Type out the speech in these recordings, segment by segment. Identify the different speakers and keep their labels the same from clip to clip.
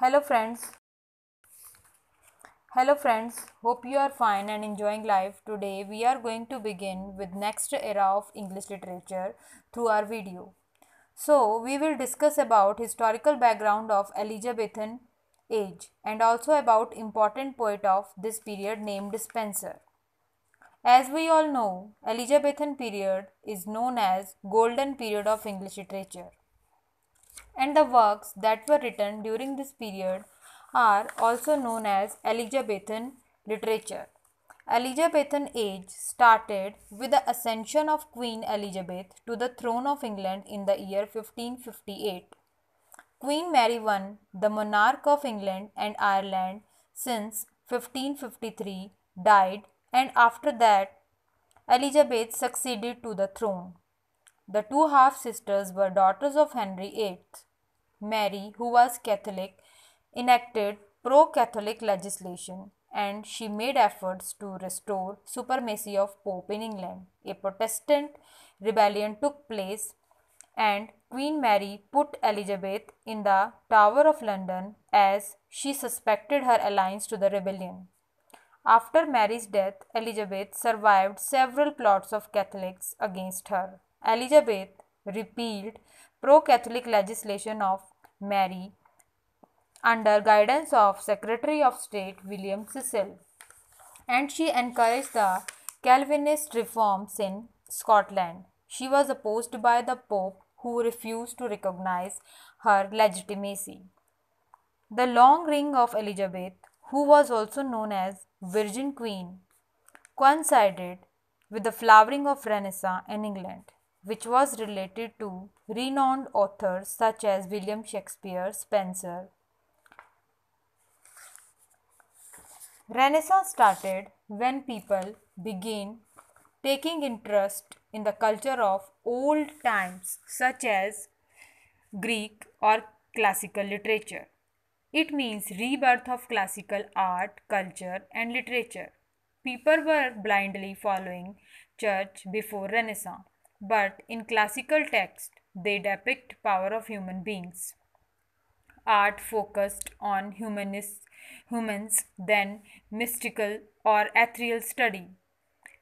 Speaker 1: hello friends hello friends hope you are fine and enjoying life today we are going to begin with next era of english literature through our video so we will discuss about historical background of elizabethan age and also about important poet of this period named spenser as we all know elizabethan period is known as golden period of english literature and the works that were written during this period are also known as Elizabethan literature. Elizabethan age started with the ascension of Queen Elizabeth to the throne of England in the year 1558. Queen Mary I, the monarch of England and Ireland since 1553, died and after that Elizabeth succeeded to the throne. The two half sisters were daughters of Henry VIII. Mary, who was Catholic, enacted pro Catholic legislation and she made efforts to restore supremacy of pope in england a protestant rebellion took place and queen mary put elizabeth in the tower of london as she suspected her alliance to the rebellion after mary's death elizabeth survived several plots of catholics against her Elizabeth repealed pro Catholic legislation of Mary under guidance of Secretary of State William Cecil, and she encouraged the Calvinist reforms in Scotland. She was opposed by the Pope, who refused to recognize her legitimacy. The long reign of Elizabeth, who was also known as Virgin Queen, coincided with the flowering of Renaissance in England which was related to renowned authors such as William Shakespeare, Spencer. Renaissance started when people began taking interest in the culture of old times such as Greek or classical literature. It means rebirth of classical art, culture and literature. People were blindly following church before Renaissance but in classical text they depict power of human beings art focused on humanists, humans than mystical or ethereal study.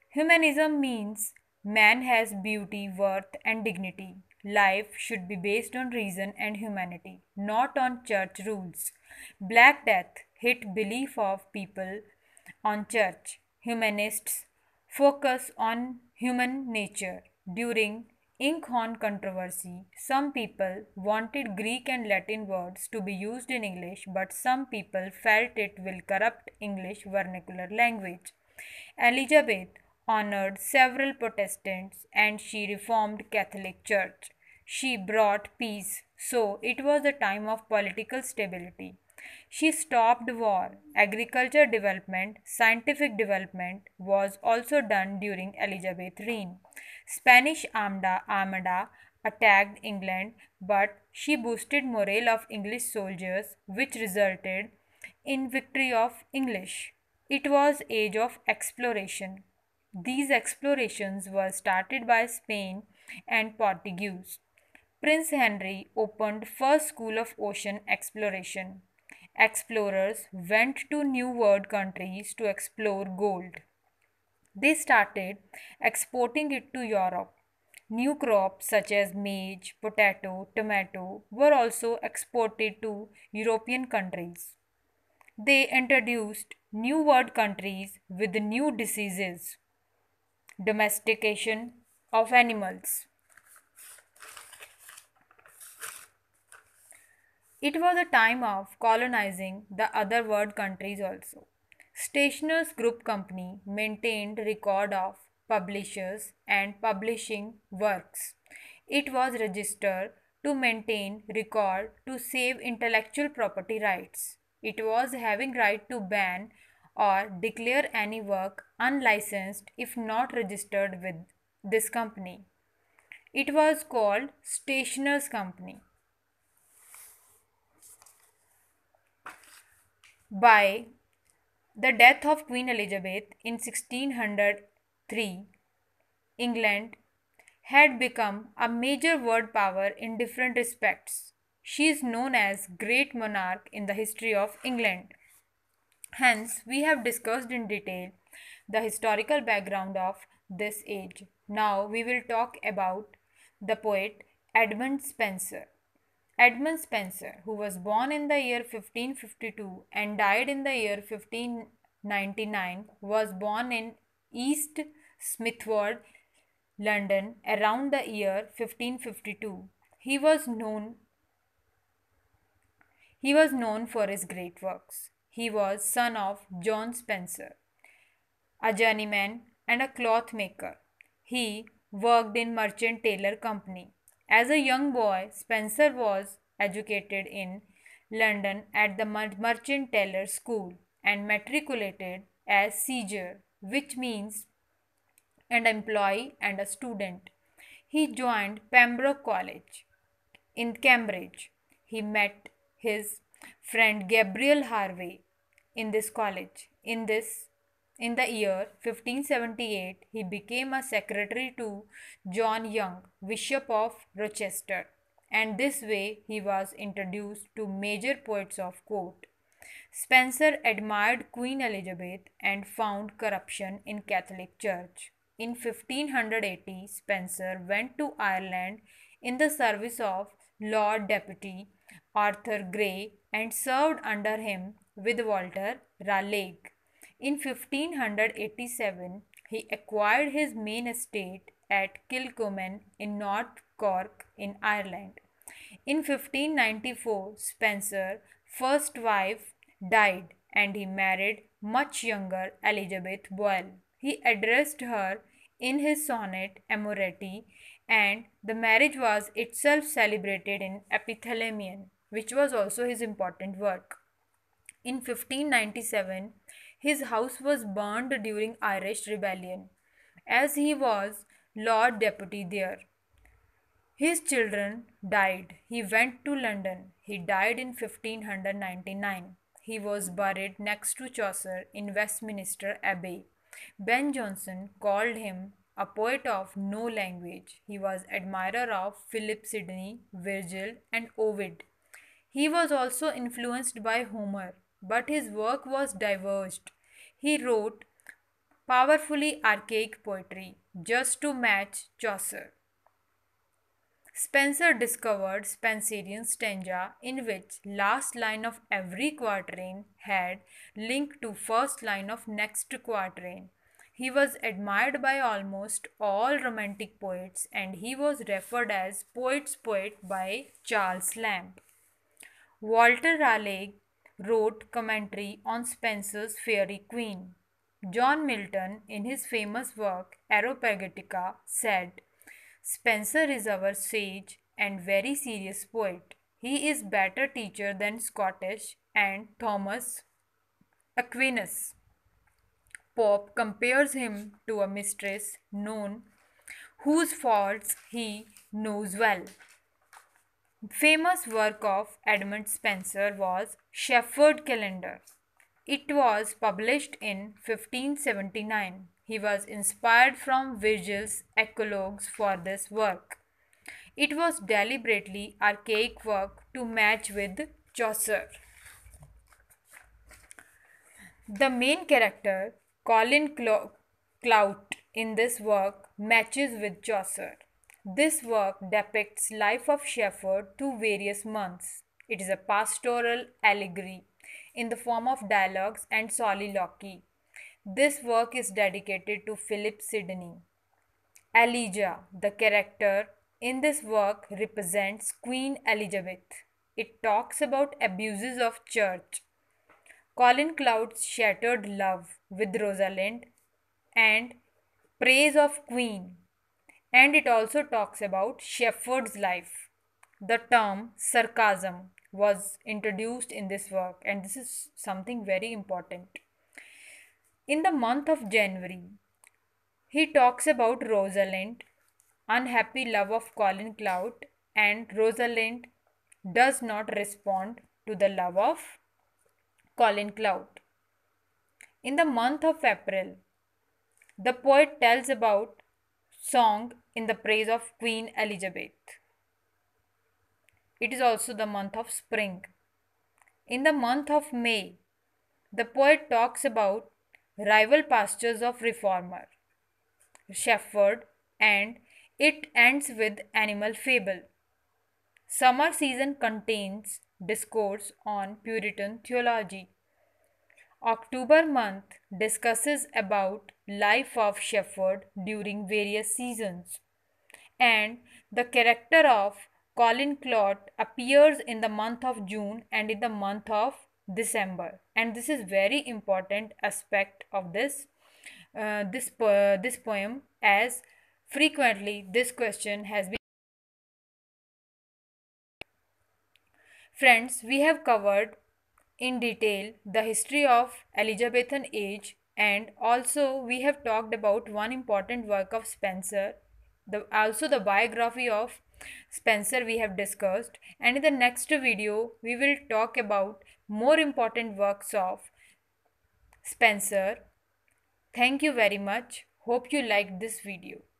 Speaker 1: Humanism means man has beauty, worth, and dignity. Life should be based on reason and humanity, not on church rules. Black Death hit belief of people on church. Humanists focus on human nature during Inkhorn controversy, some people wanted Greek and Latin words to be used in English, but some people felt it will corrupt English vernacular language. Elizabeth honored several Protestants and she reformed Catholic Church. She brought peace, so it was a time of political stability. She stopped war. Agriculture development, scientific development was also done during Elizabeth's reign. Spanish Armada, Armada attacked England, but she boosted morale of English soldiers, which resulted in victory of English. It was age of exploration. These explorations were started by Spain and Portuguese. Prince Henry opened first school of ocean exploration explorers went to New World countries to explore gold. They started exporting it to Europe. New crops such as maize, potato, tomato were also exported to European countries. They introduced New World countries with new diseases, domestication of animals It was a time of colonizing the other world countries also. Stationers Group Company maintained record of publishers and publishing works. It was registered to maintain record to save intellectual property rights. It was having right to ban or declare any work unlicensed if not registered with this company. It was called Stationers Company. By the death of Queen Elizabeth in 1603, England had become a major world power in different respects. She is known as Great Monarch in the history of England. Hence, we have discussed in detail the historical background of this age. Now, we will talk about the poet Edmund Spenser. Edmund Spenser, who was born in the year 1552 and died in the year 1599, was born in East Smithfield, London, around the year 1552. He was known he was known for his great works. He was son of John Spencer, a journeyman and a cloth maker. He worked in Merchant Tailor Company as a young boy, Spencer was educated in London at the Merchant Taylor School and matriculated as Seager, which means an employee and a student. He joined Pembroke College in Cambridge. He met his friend Gabriel Harvey in this college. In this in the year 1578, he became a secretary to John Young, Bishop of Rochester, and this way he was introduced to major poets of court. Spencer admired Queen Elizabeth and found corruption in Catholic Church. In 1580, Spencer went to Ireland in the service of Lord Deputy Arthur Grey and served under him with Walter Raleigh. In 1587, he acquired his main estate at Kilcoman in North Cork in Ireland. In 1594, Spencer's first wife died and he married much younger Elizabeth Boyle. He addressed her in his sonnet Amoretti, and the marriage was itself celebrated in Epithalamion, which was also his important work. In 1597, his house was burned during Irish Rebellion, as he was Lord Deputy there. His children died. He went to London. He died in 1599. He was buried next to Chaucer in Westminster Abbey. Ben Jonson called him a poet of no language. He was admirer of Philip Sidney, Virgil and Ovid. He was also influenced by Homer but his work was diverged. He wrote powerfully archaic poetry just to match Chaucer. Spencer discovered Spenserian stanza in which last line of every quatrain had linked to first line of next quatrain. He was admired by almost all romantic poets and he was referred as poet's poet by Charles Lamb. Walter Raleigh wrote commentary on Spencer's Fairy Queen. John Milton, in his famous work Areopagitica, said, Spencer is our sage and very serious poet. He is better teacher than Scottish and Thomas Aquinas. Pope compares him to a mistress known whose faults he knows well famous work of Edmund Spenser was Shepherd Calendar. It was published in 1579. He was inspired from Virgil's Eclogues for this work. It was deliberately archaic work to match with Chaucer. The main character, Colin Clout, in this work matches with Chaucer. This work depicts life of shepherd to various months. It is a pastoral allegory in the form of dialogues and soliloquy. This work is dedicated to Philip Sidney. Elijah, the character in this work, represents Queen Elizabeth. It talks about abuses of church, Colin Cloud's shattered love with Rosalind, and praise of Queen and it also talks about Shepherd's life. The term sarcasm was introduced in this work, and this is something very important. In the month of January, he talks about Rosalind, unhappy love of Colin Clout, and Rosalind does not respond to the love of Colin Clout. In the month of April, the poet tells about song in the praise of Queen Elizabeth. It is also the month of spring. In the month of May, the poet talks about rival pastures of reformer, shepherd, and it ends with animal fable. Summer season contains discourse on Puritan theology. October month discusses about life of shepherd during various seasons and the character of Colin Clot appears in the month of June and in the month of December and this is very important aspect of this uh, this this poem as frequently this question has been Friends, we have covered in detail the history of Elizabethan age and also we have talked about one important work of Spencer the also the biography of Spencer we have discussed and in the next video we will talk about more important works of Spencer thank you very much hope you liked this video